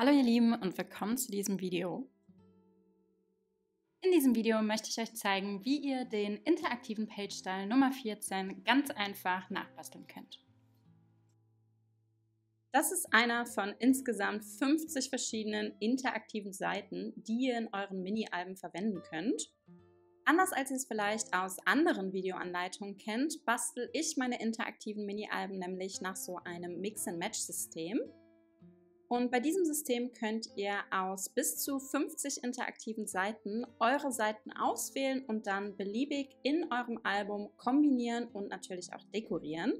Hallo ihr Lieben und willkommen zu diesem Video. In diesem Video möchte ich euch zeigen, wie ihr den interaktiven Page-Style Nummer 14 ganz einfach nachbasteln könnt. Das ist einer von insgesamt 50 verschiedenen interaktiven Seiten, die ihr in euren Mini-Alben verwenden könnt. Anders als ihr es vielleicht aus anderen Videoanleitungen kennt, bastel ich meine interaktiven Mini-Alben nämlich nach so einem Mix-and-Match-System. Und bei diesem System könnt ihr aus bis zu 50 interaktiven Seiten eure Seiten auswählen und dann beliebig in eurem Album kombinieren und natürlich auch dekorieren.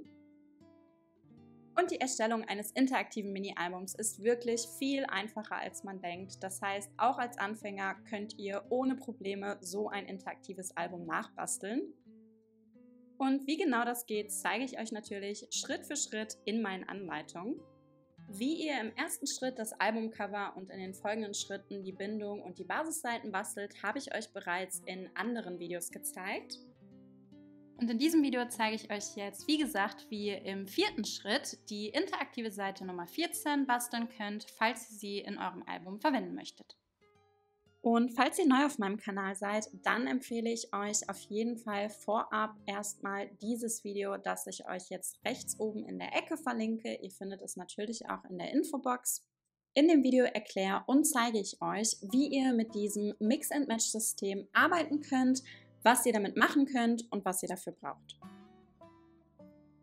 Und die Erstellung eines interaktiven Mini-Albums ist wirklich viel einfacher, als man denkt. Das heißt, auch als Anfänger könnt ihr ohne Probleme so ein interaktives Album nachbasteln. Und wie genau das geht, zeige ich euch natürlich Schritt für Schritt in meinen Anleitungen. Wie ihr im ersten Schritt das Albumcover und in den folgenden Schritten die Bindung und die Basisseiten bastelt, habe ich euch bereits in anderen Videos gezeigt. Und in diesem Video zeige ich euch jetzt, wie gesagt, wie ihr im vierten Schritt die interaktive Seite Nummer 14 basteln könnt, falls ihr sie in eurem Album verwenden möchtet. Und falls ihr neu auf meinem Kanal seid, dann empfehle ich euch auf jeden Fall vorab erstmal dieses Video, das ich euch jetzt rechts oben in der Ecke verlinke. Ihr findet es natürlich auch in der Infobox. In dem Video erkläre und zeige ich euch, wie ihr mit diesem Mix-and-Match-System arbeiten könnt, was ihr damit machen könnt und was ihr dafür braucht.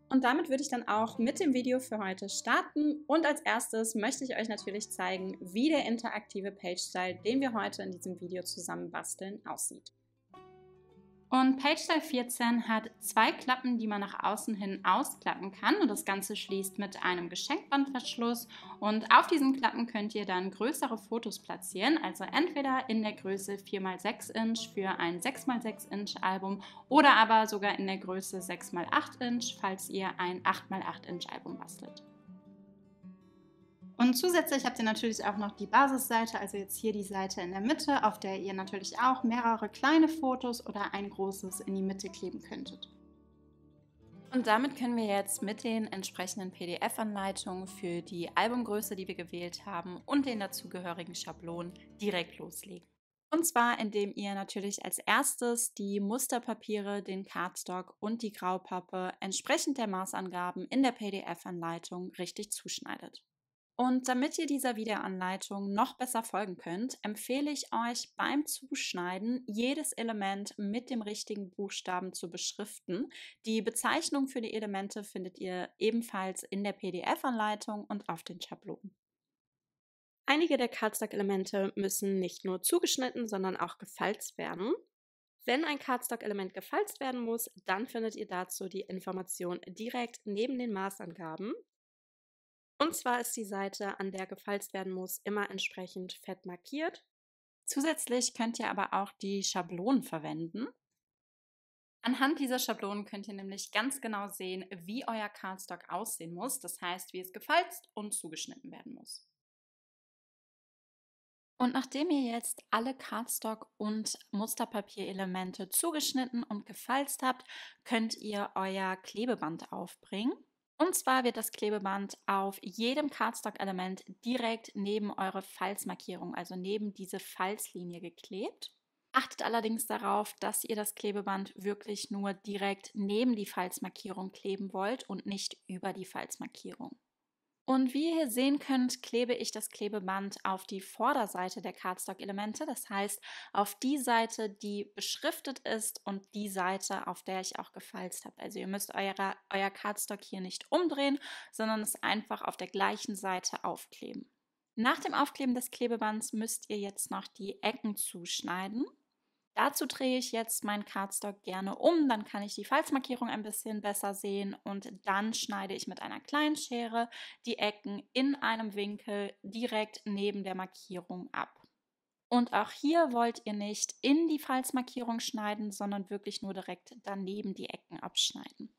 Und damit würde ich dann auch mit dem Video für heute starten. Und als erstes möchte ich euch natürlich zeigen, wie der interaktive Page Style, den wir heute in diesem Video zusammen basteln, aussieht. Und PageStyle 14 hat zwei Klappen, die man nach außen hin ausklappen kann und das Ganze schließt mit einem Geschenkbandverschluss und auf diesen Klappen könnt ihr dann größere Fotos platzieren, also entweder in der Größe 4x6 Inch für ein 6x6 Inch Album oder aber sogar in der Größe 6x8 Inch, falls ihr ein 8x8 Inch Album bastelt. Und zusätzlich habt ihr natürlich auch noch die Basisseite, also jetzt hier die Seite in der Mitte, auf der ihr natürlich auch mehrere kleine Fotos oder ein großes in die Mitte kleben könntet. Und damit können wir jetzt mit den entsprechenden PDF-Anleitungen für die Albumgröße, die wir gewählt haben und den dazugehörigen Schablonen direkt loslegen. Und zwar, indem ihr natürlich als erstes die Musterpapiere, den Cardstock und die Graupappe entsprechend der Maßangaben in der PDF-Anleitung richtig zuschneidet. Und damit ihr dieser Videoanleitung noch besser folgen könnt, empfehle ich euch beim Zuschneiden jedes Element mit dem richtigen Buchstaben zu beschriften. Die Bezeichnung für die Elemente findet ihr ebenfalls in der PDF-Anleitung und auf den Schablonen. Einige der Cardstock-Elemente müssen nicht nur zugeschnitten, sondern auch gefalzt werden. Wenn ein Cardstock-Element gefalzt werden muss, dann findet ihr dazu die Information direkt neben den Maßangaben. Und zwar ist die Seite, an der gefalzt werden muss, immer entsprechend fett markiert. Zusätzlich könnt ihr aber auch die Schablonen verwenden. Anhand dieser Schablonen könnt ihr nämlich ganz genau sehen, wie euer Cardstock aussehen muss, das heißt, wie es gefalzt und zugeschnitten werden muss. Und nachdem ihr jetzt alle Cardstock- und Musterpapierelemente zugeschnitten und gefalzt habt, könnt ihr euer Klebeband aufbringen. Und zwar wird das Klebeband auf jedem Cardstock-Element direkt neben eure Falzmarkierung, also neben diese Falzlinie geklebt. Achtet allerdings darauf, dass ihr das Klebeband wirklich nur direkt neben die Falzmarkierung kleben wollt und nicht über die Falzmarkierung. Und wie ihr hier sehen könnt, klebe ich das Klebeband auf die Vorderseite der Cardstock-Elemente, das heißt auf die Seite, die beschriftet ist und die Seite, auf der ich auch gefalzt habe. Also ihr müsst eure, euer Cardstock hier nicht umdrehen, sondern es einfach auf der gleichen Seite aufkleben. Nach dem Aufkleben des Klebebands müsst ihr jetzt noch die Ecken zuschneiden. Dazu drehe ich jetzt meinen Cardstock gerne um, dann kann ich die Falzmarkierung ein bisschen besser sehen und dann schneide ich mit einer kleinen Schere die Ecken in einem Winkel direkt neben der Markierung ab. Und auch hier wollt ihr nicht in die Falzmarkierung schneiden, sondern wirklich nur direkt daneben die Ecken abschneiden.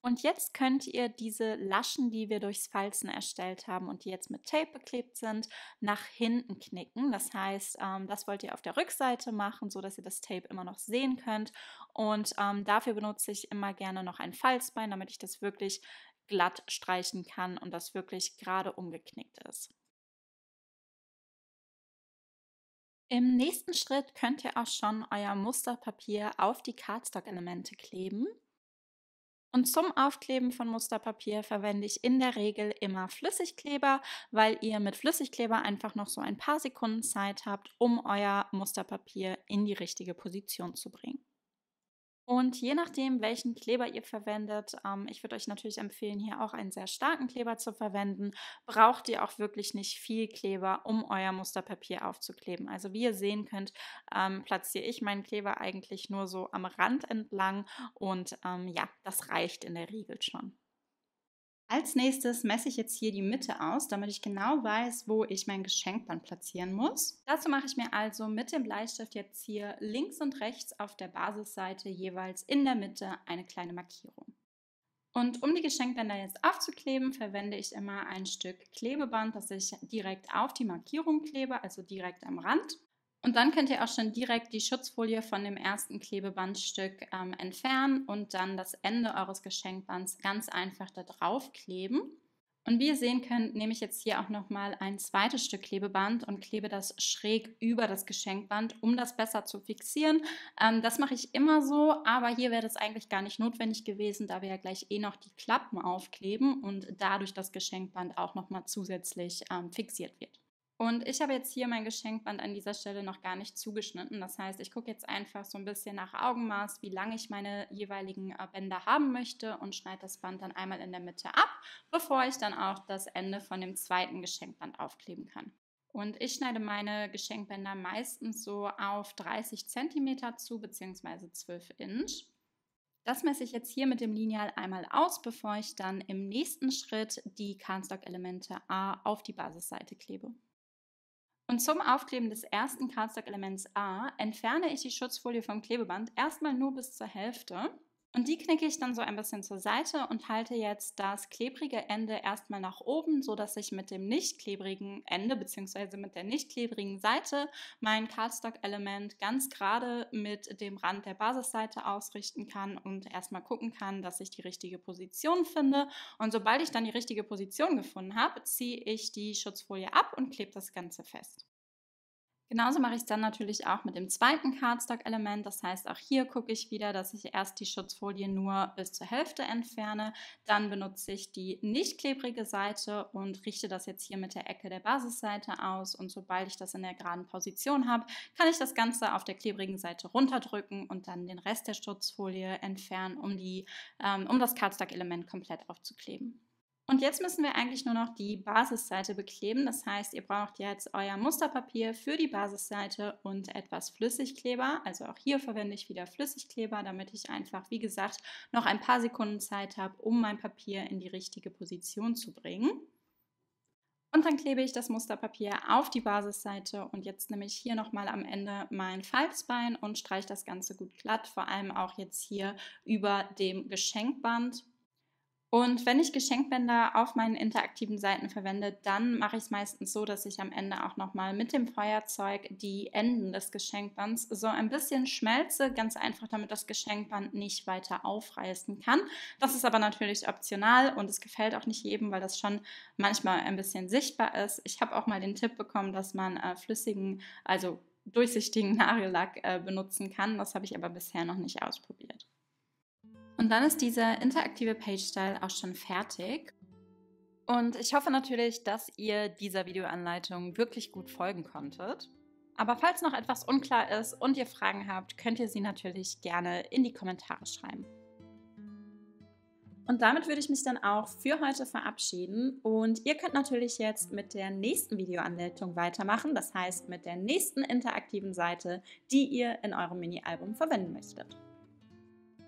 Und jetzt könnt ihr diese Laschen, die wir durchs Falzen erstellt haben und die jetzt mit Tape beklebt sind, nach hinten knicken. Das heißt, ähm, das wollt ihr auf der Rückseite machen, sodass ihr das Tape immer noch sehen könnt. Und ähm, dafür benutze ich immer gerne noch ein Falzbein, damit ich das wirklich glatt streichen kann und das wirklich gerade umgeknickt ist. Im nächsten Schritt könnt ihr auch schon euer Musterpapier auf die Cardstock-Elemente kleben. Und zum Aufkleben von Musterpapier verwende ich in der Regel immer Flüssigkleber, weil ihr mit Flüssigkleber einfach noch so ein paar Sekunden Zeit habt, um euer Musterpapier in die richtige Position zu bringen. Und je nachdem, welchen Kleber ihr verwendet, ähm, ich würde euch natürlich empfehlen, hier auch einen sehr starken Kleber zu verwenden, braucht ihr auch wirklich nicht viel Kleber, um euer Musterpapier aufzukleben. Also wie ihr sehen könnt, ähm, platziere ich meinen Kleber eigentlich nur so am Rand entlang und ähm, ja, das reicht in der Regel schon. Als nächstes messe ich jetzt hier die Mitte aus, damit ich genau weiß, wo ich mein Geschenk dann platzieren muss. Dazu mache ich mir also mit dem Bleistift jetzt hier links und rechts auf der Basisseite jeweils in der Mitte eine kleine Markierung. Und um die Geschenkbänder jetzt aufzukleben, verwende ich immer ein Stück Klebeband, das ich direkt auf die Markierung klebe, also direkt am Rand. Und dann könnt ihr auch schon direkt die Schutzfolie von dem ersten Klebebandstück ähm, entfernen und dann das Ende eures Geschenkbands ganz einfach da drauf kleben. Und wie ihr sehen könnt, nehme ich jetzt hier auch nochmal ein zweites Stück Klebeband und klebe das schräg über das Geschenkband, um das besser zu fixieren. Ähm, das mache ich immer so, aber hier wäre das eigentlich gar nicht notwendig gewesen, da wir ja gleich eh noch die Klappen aufkleben und dadurch das Geschenkband auch nochmal zusätzlich ähm, fixiert wird. Und ich habe jetzt hier mein Geschenkband an dieser Stelle noch gar nicht zugeschnitten. Das heißt, ich gucke jetzt einfach so ein bisschen nach Augenmaß, wie lange ich meine jeweiligen äh, Bänder haben möchte und schneide das Band dann einmal in der Mitte ab, bevor ich dann auch das Ende von dem zweiten Geschenkband aufkleben kann. Und ich schneide meine Geschenkbänder meistens so auf 30 cm zu, beziehungsweise 12 Inch. Das messe ich jetzt hier mit dem Lineal einmal aus, bevor ich dann im nächsten Schritt die Cardstock-Elemente A auf die Basisseite klebe. Und zum Aufkleben des ersten Cardstock-Elements A entferne ich die Schutzfolie vom Klebeband erstmal nur bis zur Hälfte und die knicke ich dann so ein bisschen zur Seite und halte jetzt das klebrige Ende erstmal nach oben, sodass ich mit dem nicht klebrigen Ende bzw. mit der nicht klebrigen Seite mein Cardstock-Element ganz gerade mit dem Rand der Basisseite ausrichten kann und erstmal gucken kann, dass ich die richtige Position finde. Und sobald ich dann die richtige Position gefunden habe, ziehe ich die Schutzfolie ab und klebe das Ganze fest. Genauso mache ich es dann natürlich auch mit dem zweiten Cardstock-Element. Das heißt, auch hier gucke ich wieder, dass ich erst die Schutzfolie nur bis zur Hälfte entferne. Dann benutze ich die nicht klebrige Seite und richte das jetzt hier mit der Ecke der Basisseite aus. Und sobald ich das in der geraden Position habe, kann ich das Ganze auf der klebrigen Seite runterdrücken und dann den Rest der Schutzfolie entfernen, um, die, ähm, um das Cardstock-Element komplett aufzukleben. Und jetzt müssen wir eigentlich nur noch die Basisseite bekleben. Das heißt, ihr braucht jetzt euer Musterpapier für die Basisseite und etwas Flüssigkleber. Also auch hier verwende ich wieder Flüssigkleber, damit ich einfach, wie gesagt, noch ein paar Sekunden Zeit habe, um mein Papier in die richtige Position zu bringen. Und dann klebe ich das Musterpapier auf die Basisseite und jetzt nehme ich hier nochmal am Ende mein Falzbein und streiche das Ganze gut glatt, vor allem auch jetzt hier über dem Geschenkband und wenn ich Geschenkbänder auf meinen interaktiven Seiten verwende, dann mache ich es meistens so, dass ich am Ende auch nochmal mit dem Feuerzeug die Enden des Geschenkbands so ein bisschen schmelze, ganz einfach, damit das Geschenkband nicht weiter aufreißen kann. Das ist aber natürlich optional und es gefällt auch nicht jedem, weil das schon manchmal ein bisschen sichtbar ist. Ich habe auch mal den Tipp bekommen, dass man äh, flüssigen, also durchsichtigen Nagellack äh, benutzen kann. Das habe ich aber bisher noch nicht ausprobiert. Und dann ist dieser interaktive Page-Style auch schon fertig. Und ich hoffe natürlich, dass ihr dieser Videoanleitung wirklich gut folgen konntet. Aber falls noch etwas unklar ist und ihr Fragen habt, könnt ihr sie natürlich gerne in die Kommentare schreiben. Und damit würde ich mich dann auch für heute verabschieden. Und ihr könnt natürlich jetzt mit der nächsten Videoanleitung weitermachen, das heißt mit der nächsten interaktiven Seite, die ihr in eurem Mini-Album verwenden möchtet.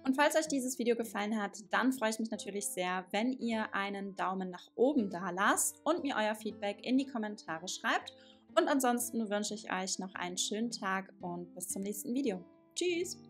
Und falls euch dieses Video gefallen hat, dann freue ich mich natürlich sehr, wenn ihr einen Daumen nach oben da lasst und mir euer Feedback in die Kommentare schreibt. Und ansonsten wünsche ich euch noch einen schönen Tag und bis zum nächsten Video. Tschüss!